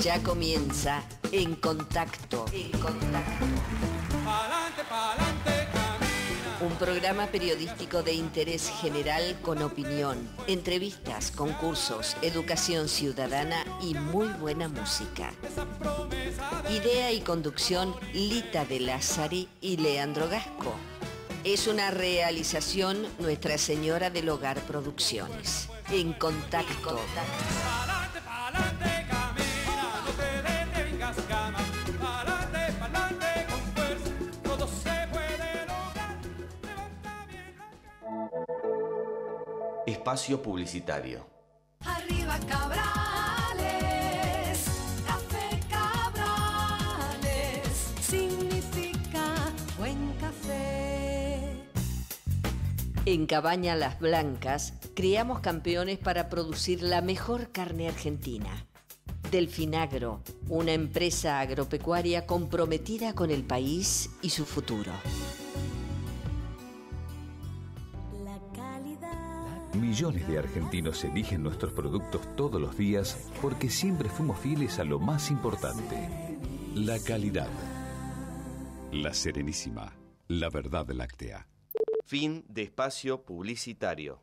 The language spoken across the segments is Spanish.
Ya comienza En Contacto. Contacto. Un programa periodístico de interés general con opinión, entrevistas, concursos, educación ciudadana y muy buena música. Idea y conducción Lita de Lázari y Leandro Gasco. Es una realización Nuestra Señora del Hogar Producciones. En contacto. publicitario. Arriba Cabrales, Café Cabrales, significa buen café. En Cabaña Las Blancas criamos campeones para producir la mejor carne argentina. Delfinagro, una empresa agropecuaria comprometida con el país y su futuro. Millones de argentinos eligen nuestros productos todos los días porque siempre fuimos fieles a lo más importante, la calidad. La Serenísima, la verdad láctea. Fin de espacio publicitario.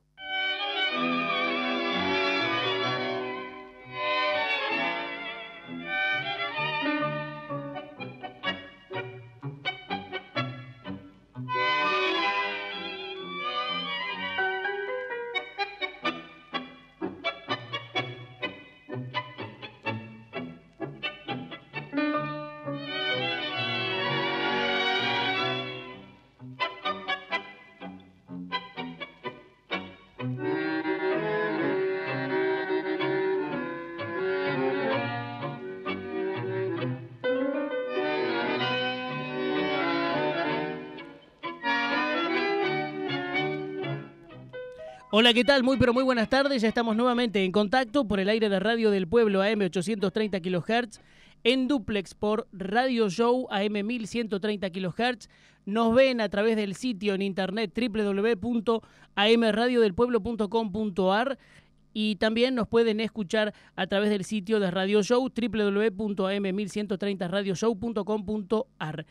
Hola, ¿qué tal? Muy pero muy buenas tardes. Ya estamos nuevamente en contacto por el aire de Radio del Pueblo AM 830 kHz, en duplex por Radio Show AM 1130 kHz. Nos ven a través del sitio en internet www.amradiodelpueblo.com.ar y también nos pueden escuchar a través del sitio de Radio Show www.am1130radioshow.com.ar.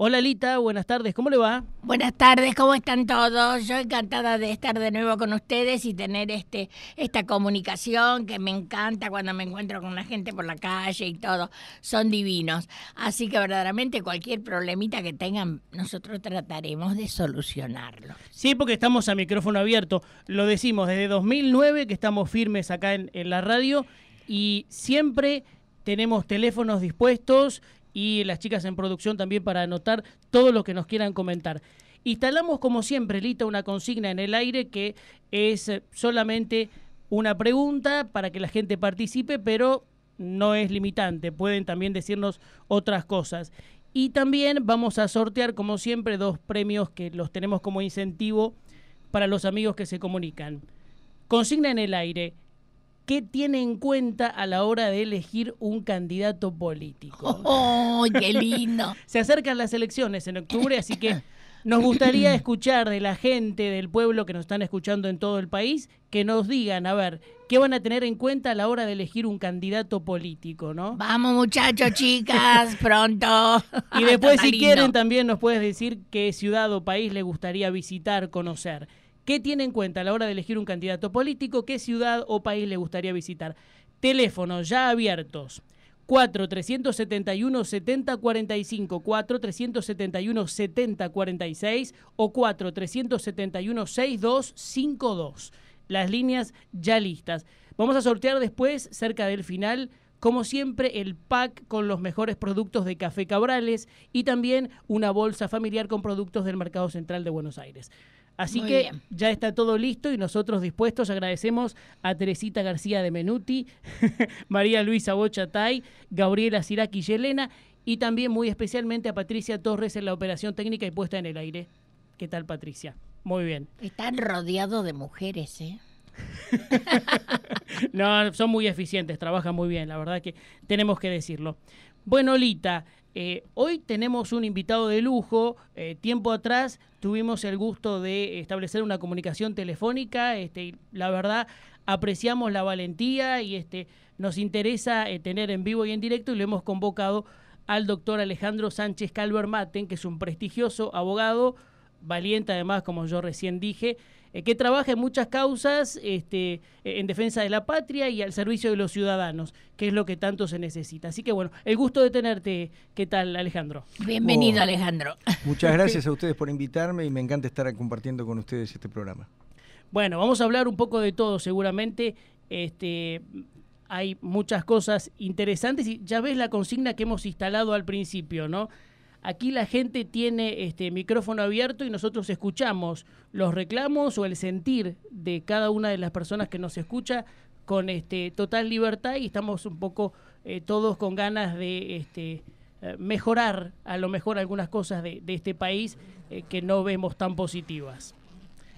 Hola Lita, buenas tardes, ¿cómo le va? Buenas tardes, ¿cómo están todos? Yo encantada de estar de nuevo con ustedes y tener este esta comunicación que me encanta cuando me encuentro con la gente por la calle y todo. Son divinos. Así que verdaderamente cualquier problemita que tengan, nosotros trataremos de solucionarlo. Sí, porque estamos a micrófono abierto. Lo decimos desde 2009 que estamos firmes acá en la radio y siempre tenemos teléfonos dispuestos y las chicas en producción también para anotar todo lo que nos quieran comentar. Instalamos como siempre, Lita, una consigna en el aire que es solamente una pregunta para que la gente participe, pero no es limitante, pueden también decirnos otras cosas. Y también vamos a sortear, como siempre, dos premios que los tenemos como incentivo para los amigos que se comunican. Consigna en el aire, qué tiene en cuenta a la hora de elegir un candidato político. ¡Oh, qué lindo! Se acercan las elecciones en octubre, así que nos gustaría escuchar de la gente, del pueblo que nos están escuchando en todo el país, que nos digan, a ver, qué van a tener en cuenta a la hora de elegir un candidato político, ¿no? Vamos muchachos, chicas, pronto. Y después si quieren también nos puedes decir qué ciudad o país le gustaría visitar, conocer. ¿Qué tiene en cuenta a la hora de elegir un candidato político? ¿Qué ciudad o país le gustaría visitar? Teléfonos ya abiertos. 4 371 7045, 4 371 7046 o 4 371 6252. Las líneas ya listas. Vamos a sortear después, cerca del final, como siempre, el pack con los mejores productos de Café Cabrales y también una bolsa familiar con productos del Mercado Central de Buenos Aires. Así que ya está todo listo y nosotros dispuestos. Agradecemos a Teresita García de Menuti, María Luisa Bochatay, Gabriela Siraki y Elena y también muy especialmente a Patricia Torres en la operación técnica y puesta en el aire. ¿Qué tal, Patricia? Muy bien. Están rodeados de mujeres, ¿eh? no, son muy eficientes, trabajan muy bien, la verdad que tenemos que decirlo. Bueno, Lita, eh, hoy tenemos un invitado de lujo. Eh, tiempo atrás tuvimos el gusto de establecer una comunicación telefónica. Este, la verdad, apreciamos la valentía y este, nos interesa eh, tener en vivo y en directo y lo hemos convocado al doctor Alejandro Sánchez Calvermaten, que es un prestigioso abogado, valiente además, como yo recién dije, eh, que trabaja en muchas causas este, eh, en defensa de la patria y al servicio de los ciudadanos, que es lo que tanto se necesita. Así que bueno, el gusto de tenerte. ¿Qué tal, Alejandro? Bienvenido, oh. Alejandro. Muchas gracias a ustedes por invitarme y me encanta estar compartiendo con ustedes este programa. Bueno, vamos a hablar un poco de todo, seguramente. Este, hay muchas cosas interesantes y ya ves la consigna que hemos instalado al principio, ¿no? Aquí la gente tiene este micrófono abierto y nosotros escuchamos los reclamos o el sentir de cada una de las personas que nos escucha con este total libertad y estamos un poco eh, todos con ganas de este, eh, mejorar a lo mejor algunas cosas de, este país eh, que no vemos tan positivas.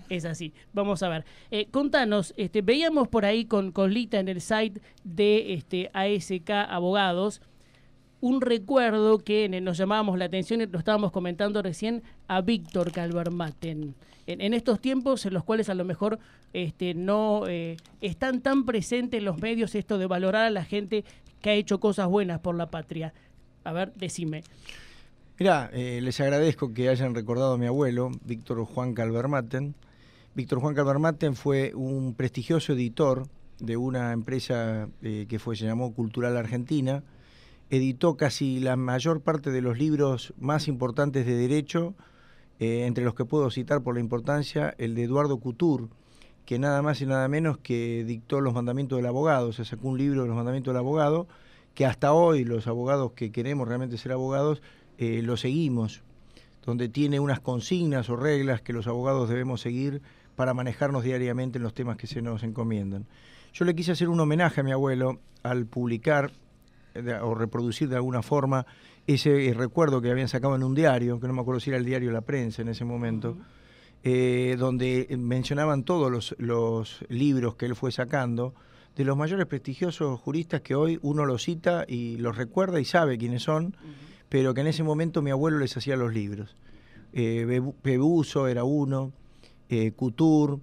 Es así. Vamos a ver. contanos, este, veíamos por ahí con Lita en el site de este, ASK Abogados un recuerdo que nos llamábamos la atención, y lo estábamos comentando recién, a Víctor Calvermaten. En, estos tiempos en los cuales a lo mejor este, no eh, están tan presentes en los medios esto de valorar a la gente que ha hecho cosas buenas por la patria. A ver, decime. mira eh, les agradezco que hayan recordado a mi abuelo, Víctor Juan Calvermaten. Víctor Juan Calvermaten fue un prestigioso editor de una empresa eh, que fue, se llamó Cultural Argentina, editó casi la mayor parte de los libros más importantes de derecho, eh, entre los que puedo citar por la importancia el de Eduardo Couture, que nada más y nada menos que dictó los mandamientos del abogado, o se sacó un libro de los mandamientos del abogado, que hasta hoy los abogados que queremos realmente ser abogados, eh, lo seguimos, donde tiene unas consignas o reglas que los abogados debemos seguir para manejarnos diariamente en los temas que se nos encomiendan. Yo le quise hacer un homenaje a mi abuelo al publicar eh, o reproducir de alguna forma ese eh, recuerdo que habían sacado en un diario, que no me acuerdo si era el diario La Prensa en ese momento, eh, donde mencionaban todos los, libros que él fue sacando de los mayores prestigiosos juristas que hoy uno los cita y los recuerda y sabe quiénes son, pero que en ese momento mi abuelo les hacía los libros. Eh, Bebuso era uno, eh, Couture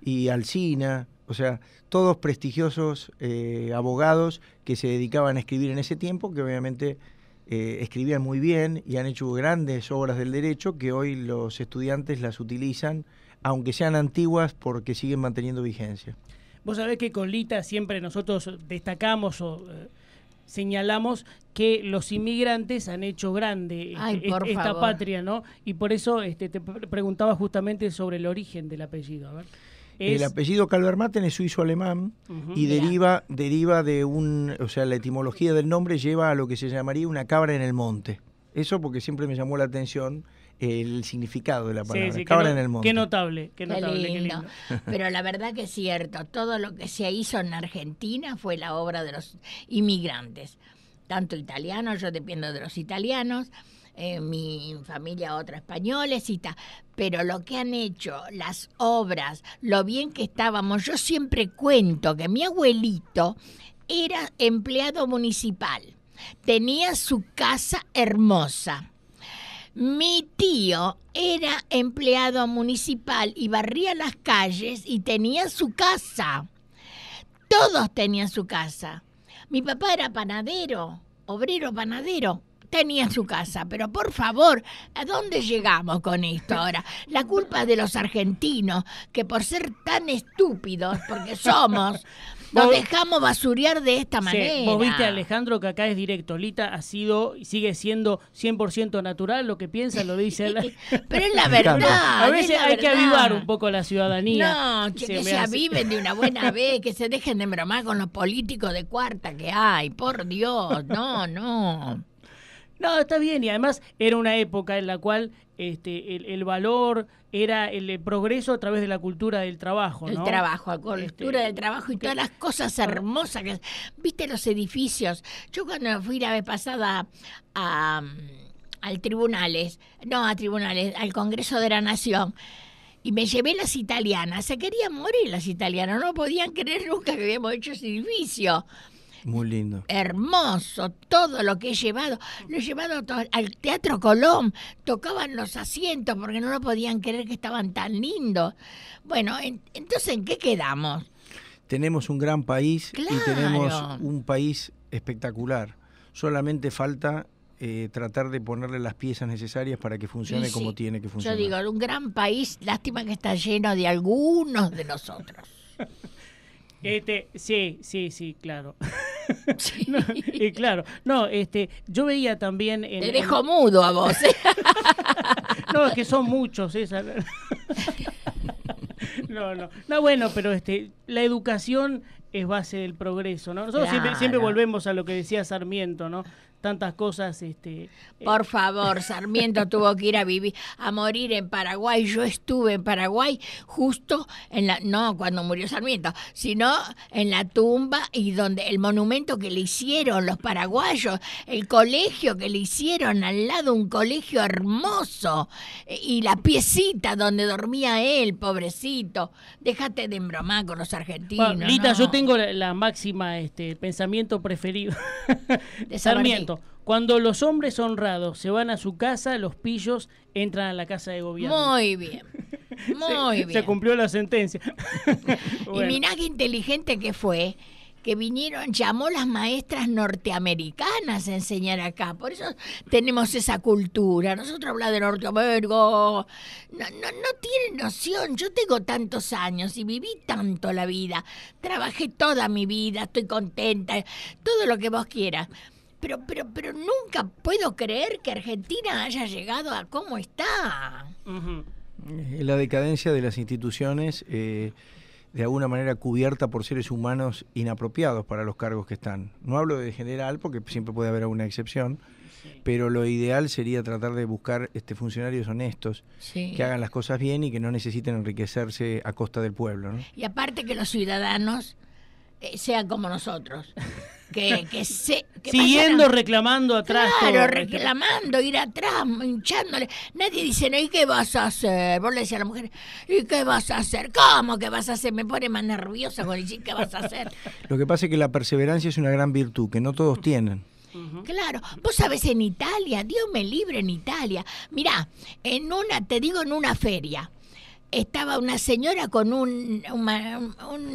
y Alcina o sea, todos prestigiosos eh, abogados que se dedicaban a escribir en ese tiempo, que obviamente eh, escribían muy bien y han hecho grandes obras del derecho que hoy los estudiantes las utilizan, aunque sean antiguas, porque siguen manteniendo vigencia. Vos sabés que con Lita siempre nosotros destacamos o eh, señalamos que los inmigrantes han hecho grande esta patria, ¿no? Y por eso este, te preguntaba justamente sobre el origen del apellido. A ver. El apellido Calvermaten es suizo-alemán y deriva, deriva de un, o sea, la etimología del nombre lleva a lo que se llamaría una cabra en el monte. Eso porque siempre me llamó la atención el significado de la palabra. cabra en el monte. Qué notable, qué notable, Pero la verdad que es cierto, todo lo que se hizo en Argentina fue la obra de los inmigrantes, tanto italianos, yo dependo de los italianos, eh, mi familia otra españoles tal. pero lo que han hecho, las obras, lo bien que estábamos, yo siempre cuento que mi abuelito era empleado municipal, tenía su casa hermosa. Mi tío era empleado municipal y barría las calles y tenía su casa. Todos tenían su casa. Mi papá era panadero, obrero panadero, tenía su casa, pero por favor, ¿a dónde llegamos con esto ahora? La culpa de los argentinos, que por ser tan estúpidos, porque somos, nos dejamos basurear de esta manera. Sí, vos viste, Alejandro, que acá es directo. Lita ha sido y sigue siendo 100% natural. Lo que piensa lo dice. Pero es la verdad. A veces hay que avivar un poco la ciudadanía. No, que se aviven de una buena vez, que se dejen de bromar con los políticos de cuarta que hay. Por Dios, no, no. No, está bien, y además era una época en la cual este, el, valor era el, progreso a través de la cultura del trabajo. El trabajo, la este, cultura del trabajo y todas las cosas hermosas que... Viste los edificios. Yo cuando fui la vez pasada a, um, al tribunales, no a tribunales, al Congreso de la Nación. Y me llevé las italianas, se querían morir las italianas, no podían creer nunca que habíamos hecho ese edificio. Muy lindo. Hermoso, todo lo que he llevado. Lo he llevado al Teatro Colón. Tocaban los asientos porque no lo podían creer que estaban tan lindos. Bueno, entonces, ¿en qué quedamos? Tenemos un gran país y tenemos un país espectacular. Solamente falta eh, tratar de ponerle las piezas necesarias para que funcione como tiene que funcionar. Yo digo, un gran país, lástima que está lleno de algunos de nosotros. Este, sí, sí, sí, claro. Sí. y claro, no, este, yo veía también... En, Te dejo mudo a vos. ¿eh? no, es que son muchos, no, no. No, bueno, pero este, la educación es base del progreso, ¿no? Nosotros siempre, siempre, volvemos a lo que decía Sarmiento, ¿no? tantas cosas. Este, eh. Por favor, Sarmiento tuvo que ir a vivir, a morir en Paraguay. Yo estuve en Paraguay justo en la, no cuando murió Sarmiento, sino en la tumba y donde el monumento que le hicieron los paraguayos, el colegio que le hicieron al lado, un colegio hermoso, eh, y la piecita donde dormía él, pobrecito. Déjate de embromar con los argentinos. yo tengo la, máxima, este, el pensamiento preferido. De Sarmiento. Cuando los hombres honrados se van a su casa, los pillos entran a la casa de gobierno. Muy bien. Muy se, bien. Se cumplió la sentencia. Y mirá qué inteligente que fue que vinieron, llamó las maestras norteamericanas a enseñar acá. Por eso tenemos esa cultura. Nosotros hablamos de Norteamérica. No, no, no tienen noción. Yo tengo tantos años y viví tanto la vida. Trabajé toda mi vida, estoy contenta, todo lo que vos quieras pero, pero, nunca puedo creer que Argentina haya llegado a cómo está. Eh, la decadencia de las instituciones, eh, de alguna manera cubierta por seres humanos inapropiados para los cargos que están. No hablo de general, porque siempre puede haber alguna excepción, pero lo ideal sería tratar de buscar este, funcionarios honestos, que hagan las cosas bien y que no necesiten enriquecerse a costa del pueblo. Y aparte que los ciudadanos eh, sean como nosotros. Que, se, Siguiendo reclamando atrás. Claro, este reclamando, ir atrás, hinchándole. Nadie dice, ¿y qué vas a hacer? Vos le decís a la mujer, ¿y qué vas a hacer? ¿Cómo que vas a hacer? Me pone más nerviosa con decir, ¿qué vas a hacer? Lo que pasa es que la perseverancia es una gran virtud que no todos tienen. Claro, vos sabés en Italia, Dios me libre en Italia. Mirá, en una, te digo, en una feria, estaba una señora con un, una, un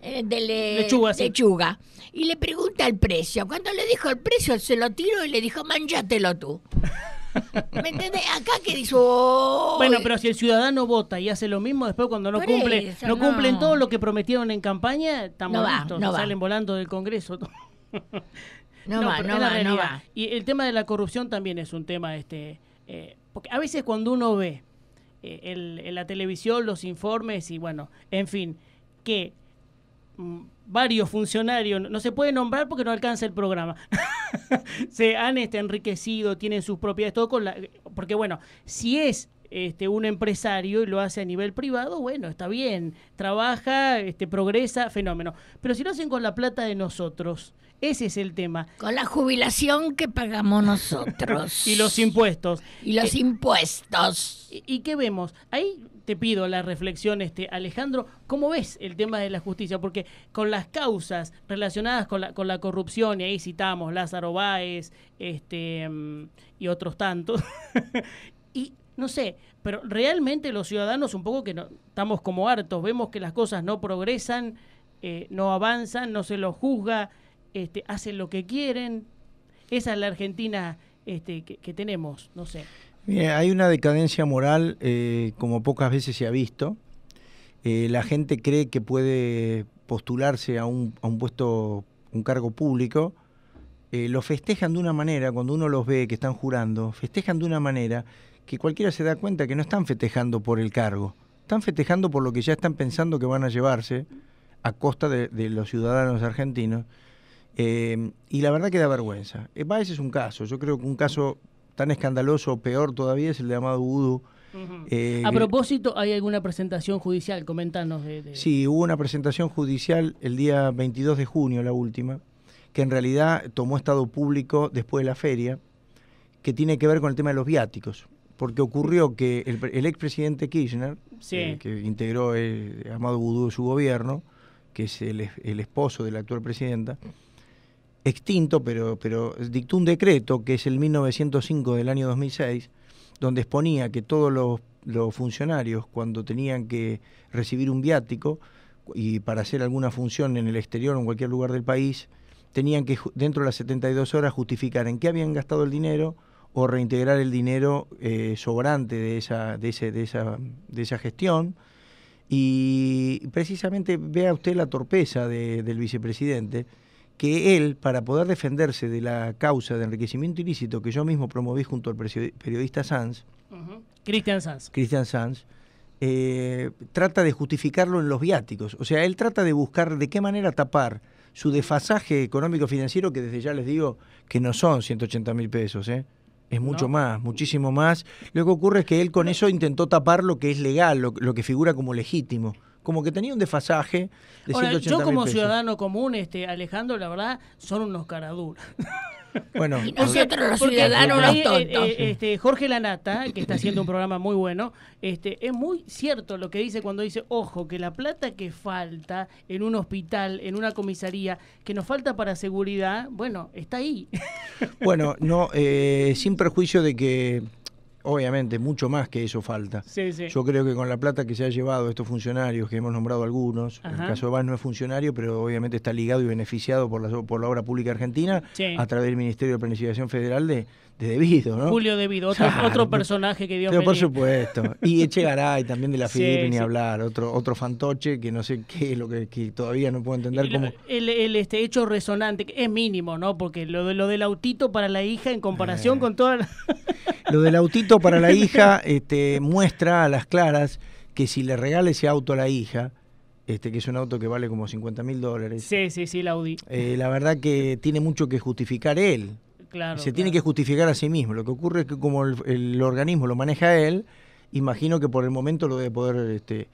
eh, de lechuga, Y le pregunta el precio. Cuando le dijo el precio, se lo tiró y le dijo, manchatelo tú. ¿Me entendés? Acá que dice. Oh". bueno, pero si el ciudadano vota y hace lo mismo, después cuando no cumple, no, cumplen todo lo que prometieron en campaña, estamos no listos, salen volando del Congreso. no, va, no va, Y el tema de la corrupción también es un tema, este, eh, porque a veces cuando uno ve eh, en la televisión los informes y bueno, en fin, que Mm, varios funcionarios, no se puede nombrar porque no alcanza el programa, se han este, enriquecido, tienen sus propiedades, todo con la... Porque bueno, si es este, un empresario y lo hace a nivel privado, bueno, está bien, trabaja, este, progresa, fenómeno. Pero si lo hacen con la plata de nosotros, ese es el tema. Con la jubilación que pagamos nosotros. y los impuestos. Y los eh, impuestos. Y, qué vemos? Ahí te pido la reflexión, este, Alejandro, ¿cómo ves el tema de la justicia? Porque con las causas relacionadas con la, con la corrupción, y ahí citamos Lázaro Báez este, mm, y otros tantos, y no sé, pero realmente los ciudadanos un poco que no, estamos como hartos, vemos que las cosas no progresan, eh, no avanzan, no se los juzga, este, hacen lo que quieren. Esa es la Argentina este, que, tenemos, no sé. hay una decadencia moral eh, como pocas veces se ha visto. Eh, la gente cree que puede postularse a un, puesto, un cargo público. lo festejan de una manera, cuando uno los ve que están jurando, festejan de una manera que cualquiera se da cuenta que no están festejando por el cargo, están festejando por lo que ya están pensando que van a llevarse a costa de, los ciudadanos argentinos. Eh, y la verdad que da vergüenza. Eh, ese es un caso, yo creo que un caso tan escandaloso o peor todavía es el de Amado Udo. Eh, a propósito, ¿hay alguna presentación judicial? Coméntanos. Sí, hubo una presentación judicial el día 22 de junio, la última, que en realidad tomó estado público después de la feria, que tiene que ver con el tema de los viáticos porque ocurrió que el, el expresidente Kirchner, que integró el, eh, Amado de su gobierno, que es el, esposo de la actual presidenta, extinto, pero, dictó un decreto, que es el 1905 del año 2006, donde exponía que todos los, los funcionarios, cuando tenían que recibir un viático y para hacer alguna función en el exterior o en cualquier lugar del país, tenían que dentro de las 72 horas justificar en qué habían gastado el dinero, o reintegrar el dinero eh, sobrante de esa, de, ese, de, esa, de esa gestión. Y precisamente vea usted la torpeza del vicepresidente, que él, para poder defenderse de la causa de enriquecimiento ilícito que yo mismo promoví junto al periodista Sanz, Cristian Sanz, Cristian Sanz eh, trata de justificarlo en los viáticos. O sea, él trata de buscar de qué manera tapar su desfasaje económico-financiero, que desde ya les digo que no son 180 mil pesos, ¿eh? Es mucho más, muchísimo más. Lo que ocurre es que él con eso intentó tapar lo que es legal, lo, que figura como legítimo. Como que tenía un desfasaje de Yo como ciudadano común, este, Alejandro, la verdad, son unos caraduras. Bueno, nosotros los ciudadanos eh, eh, este, Jorge Lanata, que está haciendo un programa muy bueno, este, es muy cierto lo que dice cuando dice, ojo, que la plata que falta en un hospital, en una comisaría, que nos falta para seguridad, bueno, está ahí. Bueno, no, eh, sin perjuicio de que Obviamente, mucho más que eso falta. Yo creo que con la plata que se ha llevado estos funcionarios, que hemos nombrado algunos, en el caso Vaz no es funcionario, pero obviamente está ligado y beneficiado por la, por la obra pública argentina a través del Ministerio de Planificación Federal de, de Debido, Julio Debido, otro, otro personaje que dio. Pero por supuesto. Y Echegaray también de la Filipina ni hablar, otro, otro fantoche que no sé qué es lo que, todavía no puedo entender cómo. El, este hecho resonante, es mínimo, ¿no? Porque lo, lo del autito para la hija en comparación eh. con toda la... Lo del autito para la hija este, muestra a las claras que si le regala ese auto a la hija, este, que es un auto que vale como 50 mil dólares. Sí, sí, sí, eh, la verdad que tiene mucho que justificar él. se tiene que justificar a sí mismo. Lo que ocurre es que como el, organismo lo maneja él, imagino que por el momento lo debe poder, este,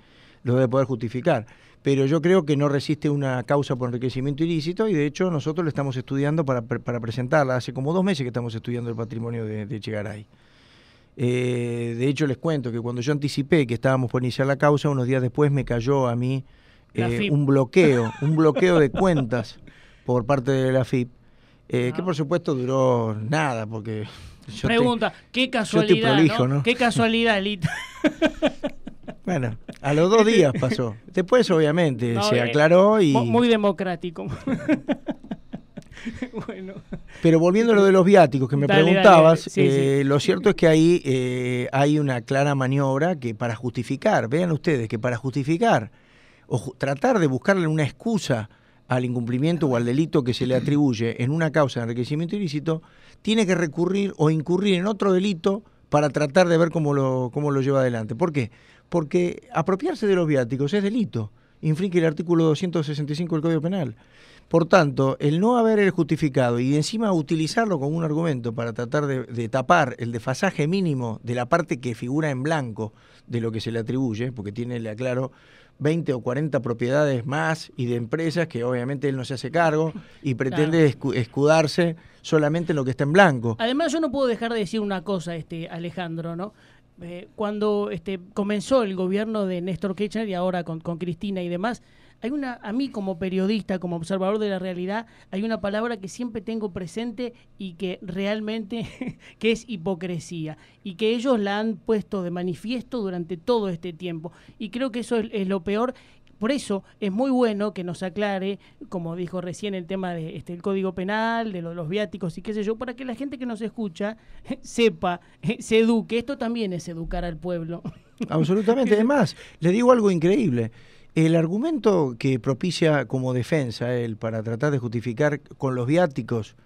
lo debe poder justificar pero yo creo que no resiste una causa por enriquecimiento ilícito y de hecho nosotros lo estamos estudiando para, presentarla. Hace como dos meses que estamos estudiando el patrimonio de, de Chegaray. Eh, de hecho les cuento que cuando yo anticipé que estábamos por iniciar la causa, unos días después me cayó a mí eh, un bloqueo, un bloqueo de cuentas por parte de la FIP, eh, que ah. por supuesto duró nada, porque... Pregunta, qué casualidad, ¿Qué casualidad, Lita? Bueno, a los dos días pasó. Después, obviamente, se eh, aclaró y. Muy democrático. bueno. Pero volviendo a lo de los viáticos que me preguntabas, eh, lo cierto es que ahí eh, hay una clara maniobra que para justificar, vean ustedes, que para justificar o tratar de buscarle una excusa al incumplimiento o al delito que se le atribuye en una causa de enriquecimiento ilícito, tiene que recurrir o incurrir en otro delito para tratar de ver cómo lo, cómo lo lleva adelante. ¿Por qué? Porque apropiarse de los viáticos es delito, infringe el artículo 265 del Código Penal. Por tanto, el no haber el justificado y encima utilizarlo como un argumento para tratar de, tapar el desfasaje mínimo de la parte que figura en blanco de lo que se le atribuye, porque tiene, le aclaro, 20 o 40 propiedades más y de empresas que obviamente él no se hace cargo y pretende escudarse solamente en lo que está en blanco. Además, yo no puedo dejar de decir una cosa, este Alejandro, ¿no? Eh, cuando este, comenzó el gobierno de Néstor Kirchner y ahora con Cristina y demás, hay una, a mí como periodista, como observador de la realidad, hay una palabra que siempre tengo presente y que realmente, que es hipocresía, y que ellos la han puesto de manifiesto durante todo este tiempo. Y creo que eso es, lo peor por eso es muy bueno que nos aclare, como dijo recién, el tema de este, el Código Penal, de, los viáticos y qué sé yo, para que la gente que nos escucha sepa, eh, se eduque. Esto también es educar al pueblo. Absolutamente. Además, le digo algo increíble. El argumento que propicia como defensa él para tratar de justificar con los viáticos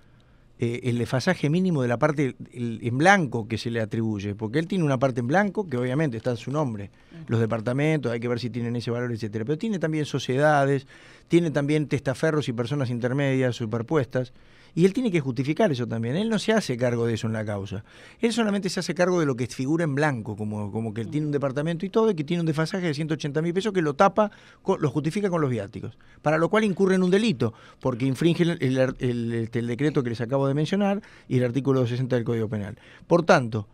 eh, el desfasaje mínimo de la parte en blanco que se le atribuye, porque él tiene una parte en blanco que obviamente está en su nombre, los departamentos, hay que ver si tienen ese valor, etcétera, pero tiene también sociedades, tiene también testaferros y personas intermedias superpuestas. Y él tiene que justificar eso también. Él no se hace cargo de eso en la causa. Él solamente se hace cargo de lo que figura en blanco, como, como que él tiene un departamento y todo, y que tiene un desfasaje de 180 mil pesos que lo tapa, lo justifica con los viáticos. Para lo cual incurre en un delito, porque infringe el, este, decreto que les acabo de mencionar y el artículo 60 del Código Penal. Por tanto,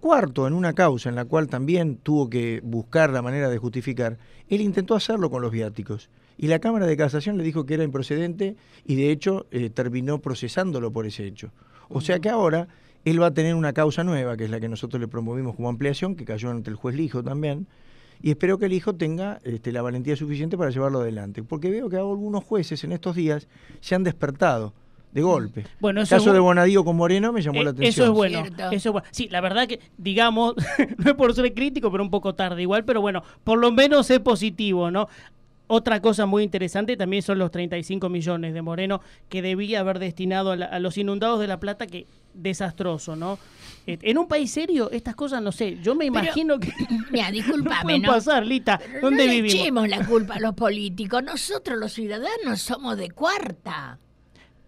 Cuarto en una causa en la cual también tuvo que buscar la manera de justificar, él intentó hacerlo con los viáticos y la Cámara de Casación le dijo que era improcedente y de hecho eh, terminó procesándolo por ese hecho. O sea que ahora él va a tener una causa nueva, que es la que nosotros le promovimos como ampliación, que cayó ante el juez Lijo también, y espero que el hijo tenga este, la valentía suficiente para llevarlo adelante, porque veo que algunos jueces en estos días se han despertado de golpe. Bueno, el caso de Bonadío con Moreno me llamó eh, la atención. Eso es bueno. Eso es bueno. Sí, la verdad que, digamos, no es por ser crítico, pero un poco tarde igual, pero bueno, por lo menos es positivo, ¿no? Otra cosa muy interesante también son los 35 millones de Moreno que debía haber destinado a, los inundados de La Plata, que desastroso, ¿no? En un país serio, estas cosas, no sé, yo me imagino que... Mira, discúlpame, ¿no? pasar, Lita, ¿dónde vivimos? Le echemos la culpa a los políticos, nosotros los ciudadanos somos de cuarta.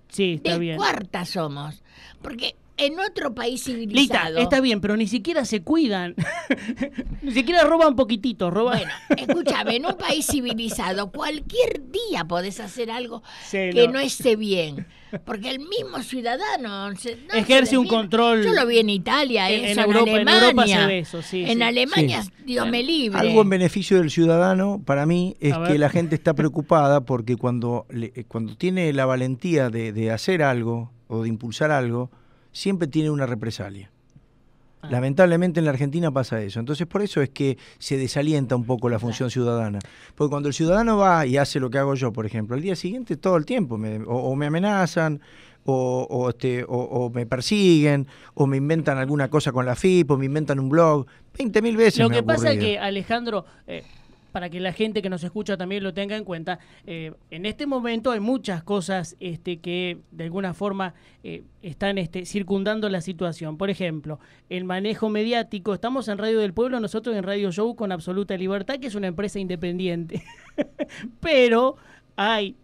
Sí, está bien. de cuarta somos, porque en otro país civilizado. está bien, pero ni siquiera se cuidan. ni siquiera roban poquitito, roban. Bueno, escúchame, en un país civilizado cualquier día podés hacer algo que no. esté bien. Porque el mismo ciudadano ejerce un control. Yo lo vi en Italia, en, Alemania. En Alemania, Dios me libre. Algo en beneficio del ciudadano, para mí, es que la gente está preocupada porque cuando, cuando tiene la valentía de hacer algo o de impulsar algo, siempre tiene una represalia. Ah. Lamentablemente en la Argentina pasa eso. Entonces por eso es que se desalienta un poco la función ciudadana. Porque cuando el ciudadano va y hace lo que hago yo, por ejemplo, al día siguiente todo el tiempo o, me amenazan este, o, o, me persiguen o me inventan alguna cosa con la FIP o me inventan un blog. mil veces. Lo que pasa es que Alejandro... Eh, para que la gente que nos escucha también lo tenga en cuenta. Eh, en este momento hay muchas cosas este, que de alguna forma eh, están este, circundando la situación. Por ejemplo, el manejo mediático. Estamos en Radio del Pueblo, nosotros en Radio Show con Absoluta Libertad, que es una empresa independiente. Pero hay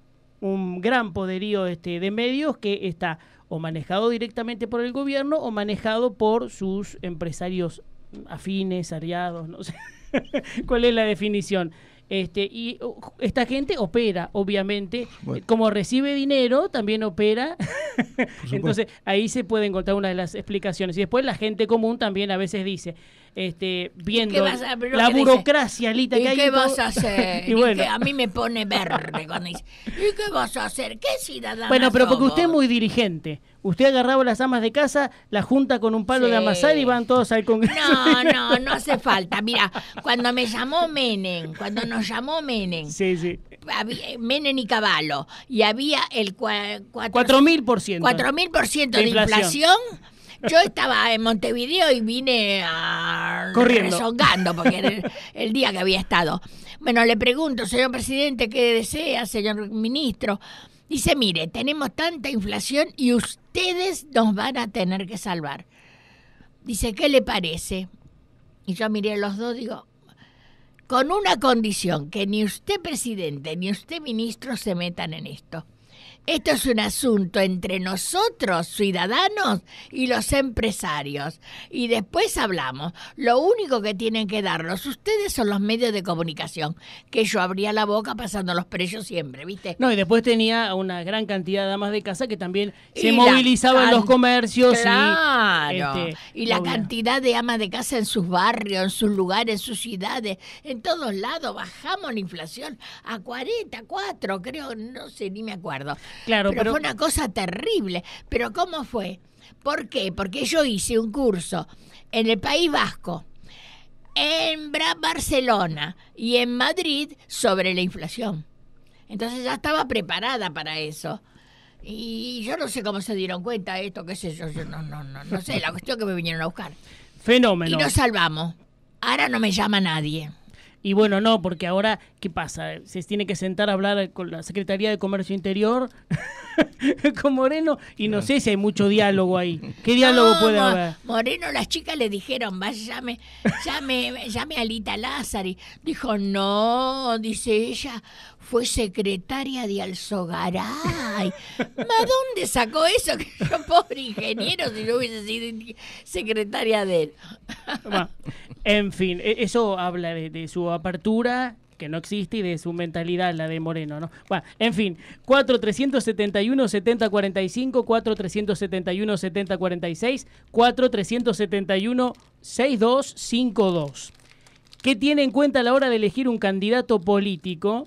un gran poderío este, de medios que está o manejado directamente por el gobierno o manejado por sus empresarios afines, aliados, no sé. cuál es la definición. Este, y uh, esta gente opera, obviamente. Como recibe dinero, también opera. Entonces, ahí se puede encontrar una de las explicaciones. Y después la gente común también a veces dice, este, viendo la burocracia, Lita, que hay qué vas a hacer? y a mí me pone verde cuando dice, ¿y qué vas a hacer? ¿Qué ciudadano Bueno, pero porque usted es muy dirigente usted agarraba las amas de casa, la junta con un palo de amasar y van todos al Congreso. No, no, no hace falta. Mira, cuando me llamó Menem, cuando nos llamó Menem, sí, Menem y Caballo, y había el 4.000%. 4.000% de, de inflación yo estaba en Montevideo y vine a... corriendo, rezongando, porque era el, día que había estado. Bueno, le pregunto, señor presidente, ¿qué desea, señor ministro? Dice, mire, tenemos tanta inflación y ustedes nos van a tener que salvar. Dice, ¿qué le parece? Y yo miré a los dos, digo, con una condición, que ni usted presidente ni usted ministro se metan en esto. Esto es un asunto entre nosotros, ciudadanos, y los empresarios. Y después hablamos. Lo único que tienen que darlos ustedes son los medios de comunicación, que yo abría la boca pasando los precios siempre, ¿viste? No, y después tenía una gran cantidad de amas de casa que también se movilizaban los comercios. Y, este, la cantidad de amas de casa en sus barrios, en sus lugares, en sus ciudades, en todos lados. Bajamos la inflación a 44, creo, no sé, ni me acuerdo. Claro, pero, fue una cosa terrible. Pero ¿cómo fue? ¿Por qué? Porque yo hice un curso en el País Vasco, en Barcelona y en Madrid sobre la inflación. Entonces ya estaba preparada para eso. Y yo no sé cómo se dieron cuenta de esto, qué sé yo, yo no, no sé, la cuestión que me vinieron a buscar. Fenómeno. Y nos salvamos. Ahora no me llama nadie. Y bueno, no, porque ahora ¿qué pasa? Se tiene que sentar a hablar con la Secretaría de Comercio Interior, con Moreno, y no, sé si hay mucho diálogo ahí. ¿Qué diálogo puede haber? Moreno, las chicas le dijeron, vaya, llame, llame, llame a Alita Lázari. Dijo, no, dice ella, fue secretaria de Alzogaray. ¿Ma dónde sacó eso? Que pobre ingeniero, si yo hubiese sido secretaria de él. en fin, e-, eso habla de su apertura que no existe y de su mentalidad, la de Moreno, ¿no? Bueno, en fin, 4371-7045, 4371-7046, 4371 6252 qué tiene en cuenta a la hora de elegir un candidato político?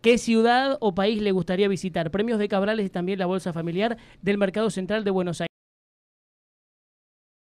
¿Qué ciudad o país le gustaría visitar? Premios de Cabrales y también la Bolsa Familiar del Mercado Central de Buenos Aires.